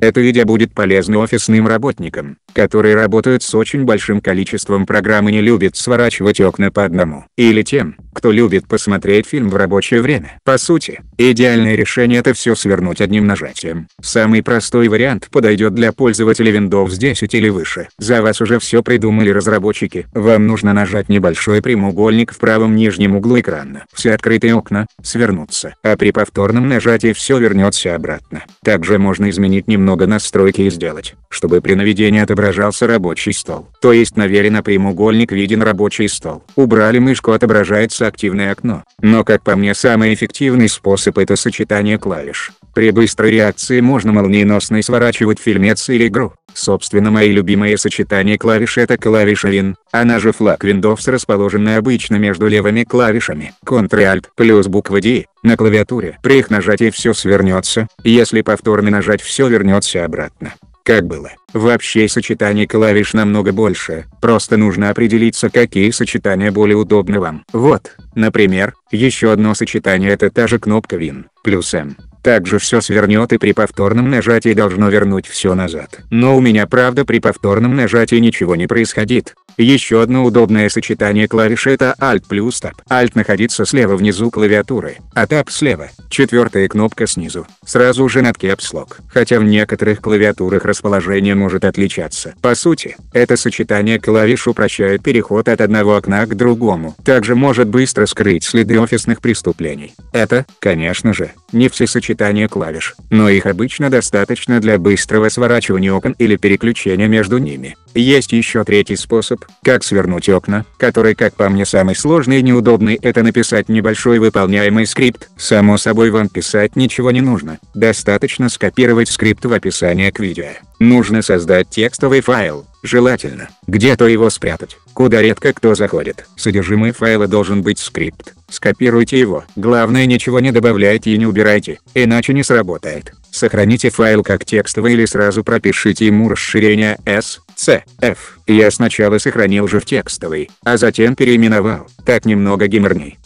Это видео будет полезно офисным работникам, которые работают с очень большим количеством программ и не любят сворачивать окна по одному. Или тем, кто любит посмотреть фильм в рабочее время. По сути, идеальное решение это все свернуть одним нажатием. Самый простой вариант подойдет для пользователей Windows 10 или выше. За вас уже все придумали разработчики. Вам нужно нажать небольшой прямоугольник в правом нижнем углу экрана. Все открытые окна свернутся, а при повторном нажатии все вернется обратно. Также можно изменить немного много настройки и сделать, чтобы при наведении отображался рабочий стол. То есть наверенно прямоугольник виден рабочий стол. Убрали мышку отображается активное окно. Но как по мне самый эффективный способ это сочетание клавиш. При быстрой реакции можно молниеносно сворачивать фильмец или игру. Собственно мои любимые сочетания клавиш это клавиша Win, она же флаг Windows расположенная обычно между левыми клавишами. Ctrl-Alt плюс буква D, на клавиатуре. При их нажатии все свернется, если повторно нажать все вернется обратно как было. Вообще сочетаний клавиш намного больше, просто нужно определиться какие сочетания более удобны вам. Вот, например, еще одно сочетание это та же кнопка Win, плюс M. Также все свернет и при повторном нажатии должно вернуть все назад. Но у меня правда при повторном нажатии ничего не происходит. Еще одно удобное сочетание клавиш это Alt плюс Tab. Alt находится слева внизу клавиатуры, а Tab слева, четвертая кнопка снизу, сразу же над Caps Lock. Хотя в некоторых клавиатурах расположение может отличаться. По сути, это сочетание клавиш упрощает переход от одного окна к другому. Также может быстро скрыть следы офисных преступлений. Это, конечно же, не все сочетания сочетание клавиш, но их обычно достаточно для быстрого сворачивания окон или переключения между ними. Есть еще третий способ, как свернуть окна, который, как по мне, самый сложный и неудобный – это написать небольшой выполняемый скрипт. Само собой, вам писать ничего не нужно, достаточно скопировать скрипт в описании к видео. Нужно создать текстовый файл, Желательно, где-то его спрятать, куда редко кто заходит. Содержимое файла должен быть скрипт. Скопируйте его. Главное ничего не добавляйте и не убирайте, иначе не сработает. Сохраните файл как текстовый или сразу пропишите ему расширение S, C, F. Я сначала сохранил же в текстовый, а затем переименовал. Так немного геморней.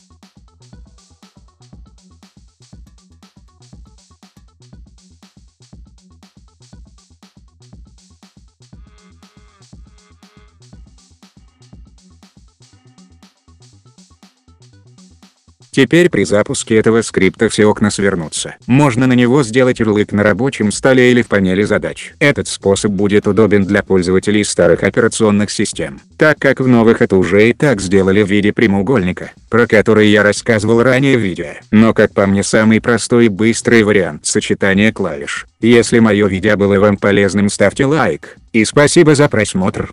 Теперь при запуске этого скрипта все окна свернутся. Можно на него сделать ярлык на рабочем столе или в панели задач. Этот способ будет удобен для пользователей старых операционных систем, так как в новых это уже и так сделали в виде прямоугольника, про который я рассказывал ранее в видео. Но как по мне самый простой и быстрый вариант сочетания клавиш. Если мое видео было вам полезным ставьте лайк, и спасибо за просмотр.